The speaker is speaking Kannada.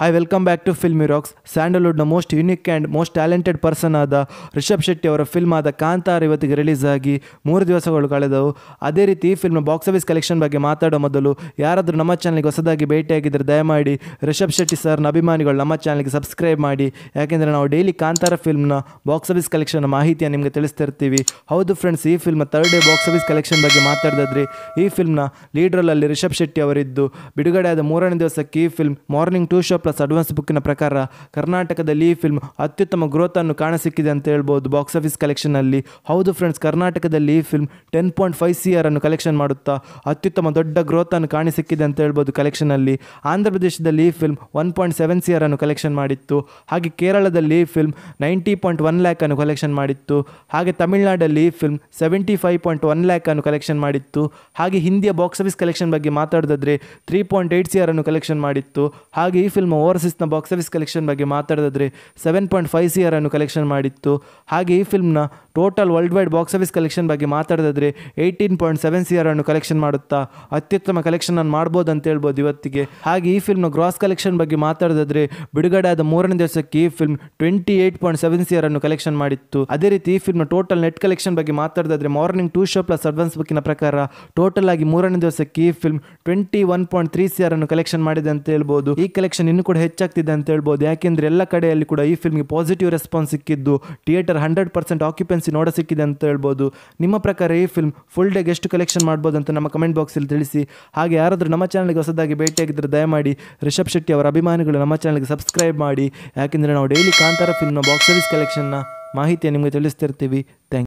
hi welcome back to film ಇರಾಕ್ಸ್ ಸ್ಯಾಂಡಲ್ವುಡ್ನ most unique and most talented person ಆದ ರಿಷಬ್ ಶೆಟ್ಟಿ ಅವರ ಫಿಲ್ಮ್ ಆದ ಕಾಂತಾರ್ ಇವತ್ತಿಗೆ ರಿಲೀಸ್ ಆಗಿ ಮೂರು ದಿವಸಗಳು ಕಳೆದವು ಅದೇ ರೀತಿ ಈ ಫಿಲ್ಮ್ನ ಬಾಕ್ಸ್ ಆಫೀಸ್ ಕಲೆಕ್ಷನ್ ಬಗ್ಗೆ ಮಾತಾಡೋ ಮೊದಲು ಯಾರಾದರೂ ನಮ್ಮ ಚಾನಲ್ಗೆ ಹೊಸದಾಗಿ ಭೇಟಿಯಾಗಿದ್ದರೆ ದಯಮಾಡಿ ರಿಷಬ್ ಶೆಟ್ಟಿ ಸರ್ನ ಅಭಿಮಾನಿಗಳು ನಮ್ಮ ಚಾನಲ್ಗೆ ಸಬ್ಸ್ಕ್ರೈಬ್ ಮಾಡಿ ಯಾಕೆಂದರೆ ನಾವು ಡೈಲಿ ಕಾಂತಾರ ಫಿಲ್ಮ್ನ ಬಾಕ್ಸ್ ಆಫೀಸ್ ಕಲೆಕ್ಷನ್ ಮಾಹಿತಿಯನ್ನು ನಿಮಗೆ ತಿಳಿಸ್ತಿರ್ತೀವಿ ಹೌದು ಫ್ರೆಂಡ್ಸ್ ಈ film third day box office collection ಬಗ್ಗೆ ಮಾತಾಡಿದ್ರೆ ಈ ಫಿಲ್ಮ್ನ ಲೀಡ್ರಲ್ಲಿ ರಿಷಬ್ ಶೆಟ್ಟಿ ಅವರಿದ್ದು ಬಿಡುಗಡೆಯಾದ ಮೂರನೇ ದಿವಸಕ್ಕೆ ಈ film morning to show plus advance ಬುಕ್ಕಿನ ಪ್ರಕಾರ ಕರ್ನಾಟಕದಲ್ಲಿ ಈ ಫಿಲ್ಮ್ ಅತ್ಯುತ್ತಮ ಗ್ರೋತನ್ನು ಕಾಣಸಿಕ್ಕಿದೆ ಅಂತ ಹೇಳ್ಬೋದು ಬಾಕ್ಸ್ ಆಫೀಸ್ ಕಲೆಕ್ಷನಲ್ಲಿ ಹೌದು ಫ್ರೆಂಡ್ಸ್ ಕರ್ನಾಟಕದಲ್ಲಿ ಈ film ten point five C R ಅನ್ನು ಕಲೆಕ್ಷನ್ ಮಾಡುತ್ತಾ ಅತ್ಯುತ್ತಮ ದೊಡ್ಡ ಗ್ರೋತನ್ನು ಕಾಣಸಿಕ್ಕಿದೆ ಅಂತ ಹೇಳ್ಬೋದು ಕಲೆಕ್ಷನಲ್ಲಿ ಆಂಧ್ರ ಪ್ರದೇಶದಲ್ಲಿ ಈ film one point seven C R ಅನ್ನು ಕಲೆಕ್ಷನ್ ಮಾಡಿತ್ತು ಹಾಗೆ ಕೇರಳದಲ್ಲಿ ಈ film ninety point one lakh ಅನ್ನು ಕಲೆಕ್ಷನ್ ಮಾಡಿತ್ತು ಹಾಗೆ ತಮಿಳುನಾಡಲ್ಲಿ ಈ film seventy five point one lakh ಅನ್ನು ಕಲೆಕ್ಷನ್ ಮಾಡಿತ್ತು ಹಾಗೆ ಹಿಂದಿಯ ಬಾಕ್ಸ್ ಆಫೀಸ್ ಕಲೆಕ್ಷನ್ ಬಗ್ಗೆ ಮಾತಾಡೋದಾದರೆ three point eight C R ಅನ್ನು ಕಲೆಕ್ಷನ್ ಮಾಡಿತ್ತು ಹಾಗೆ ಈ ಫಿಲ್ಮ್ ಓವರ್ಸಿಸ್ನ ಓವರ್ಸೀಸ್ನ ಬಾಕ್ಸ್ ಆಫೀಸ್ ಕಲೆಕ್ಷನ್ ಬಗ್ಗೆ ಮಾತಾಡೋದಾದರೆ ಸೆವೆನ್ ಪಾಯಿಂಟ್ ಫೈವ್ ಸಿ ಆರನ್ನು ಕಲೆಕ್ಷನ್ ಮಾಡಿತ್ತು ಹಾಗೆ ಈ ಫಿಲ್ಮ್ನ total worldwide box office collection ಬಗ್ಗೆ ಮಾತಾಡೋದಾದರೆ ಏಯ್ಟೀನ್ ಪಾಯಿಂಟ್ ಸೆವೆನ್ ಸಿ ಆರನ್ನು ಕಲೆಕ್ಷನ್ ಮಾಡುತ್ತಾ ಅತ್ಯುತ್ತಮ ಕಲೆಕ್ಷನನ್ನು ಮಾಡ್ಬೋದು ಅಂತ ಹೇಳ್ಬೋದು ಇವತ್ತಿಗೆ ಹಾಗೆ ಈ ಫಿಲ್ಮ್ನ ಗ್ರಾಸ್ ಕಲೆಕ್ಷನ್ ಬಗ್ಗೆ ಮಾತಾಡೋದಾದರೆ ಬಿಡುಗಡೆ ಆದ ಮೂರನೇ ದಿವಸಕ್ಕೆ ಈ film twenty eight point seven C ಆರನ್ನು ಕಲೆಕ್ಷನ್ ಮಾಡಿತ್ತು ಅದೇ ರೀತಿ ಈ ಫಿಲ್ಮ್ನ ಟೋಟಲ್ ನೆಟ್ ಕಲೆಕ್ಷನ್ ಬಗ್ಗೆ ಮಾತಾಡೋದಾದರೆ morning to show plus advance ಬುಕ್ಕಿನ ಪ್ರಕಾರ ಟೋಟಲ್ ಆಗಿ ಮೂರನೇ ದಿವಸಕ್ಕೆ ಈ film twenty one point three C collection ಮಾಡಿದೆ ಅಂತ ಹೇಳ್ಬೋದು ಈ ಕಲೆಕ್ಷನ್ ಇನ್ನು ಕೂಡ ಹೆಚ್ಚಾಗ್ತಿದೆ ಅಂತ ಹೇಳ್ಬೋದು ಯಾಕೆಂದರೆ ಎಲ್ಲ ಕಡೆಯಲ್ಲಿ ಕೂಡ ಈ ಫಿಲ್ಮ್ಗೆ ಪಾಸಿಟಿವ್ ರೆಸ್ಪಾನ್ಸ್ ಸಿಕ್ಕಿದ್ದು ಥಿಯೇಟರ್ ಹಂಡ್ರೆಡ್ ಪರ್ಸೆಂಟ್ ಆಕ್ಯುಪೆನ್ಸಿ ನೋಡ ಸಿಕ್ಕಿದೆ ಅಂತ ಹೇಳ್ಬೋದು ನಿಮ್ಮ ಪ್ರಕಾರ ಈ ಫಿಲ್ಮ್ ಫುಲ್ ಡೇಗೆ ಎಷ್ಟು ಕಲೆಕ್ಷನ್ ಮಾಡ್ಬೋದು ಅಂತ ನಮ್ಮ ಕಮೆಂಟ್ ಬಾಕ್ಸಲ್ಲಿ ತಿಳಿಸಿ ಹಾಗೆ ಯಾರಾದರೂ ನಮ್ಮ ಚಾನಲ್ಗೆ ಹೊಸದಾಗಿ ಭೇಟಿಯಾಗಿದ್ದರೆ ದಯಮಾಡಿ ರಿಷಬ್ ಶೆಟ್ಟಿ ಅವರ ಅಭಿಮಾನಿಗಳು ನಮ್ಮ ಚಾನಲ್ಗೆ ಸಬ್ಸ್ಕ್ರೈಬ್ ಮಾಡಿ ಯಾಕೆಂದರೆ ನಾವು ಡೈಲಿ ಕಾಂತಾರ ಫಿಲ್ಮ್ನ ಬಾಕ್ಸ್ ಆಫೀಸ್ ಕಲೆಕ್ಷನ್ನ ಮಾಹಿತಿಯನ್ನು ನಿಮಗೆ ತಿಳಿಸ್ತಿರ್ತೀವಿ ಥ್ಯಾಂಕ್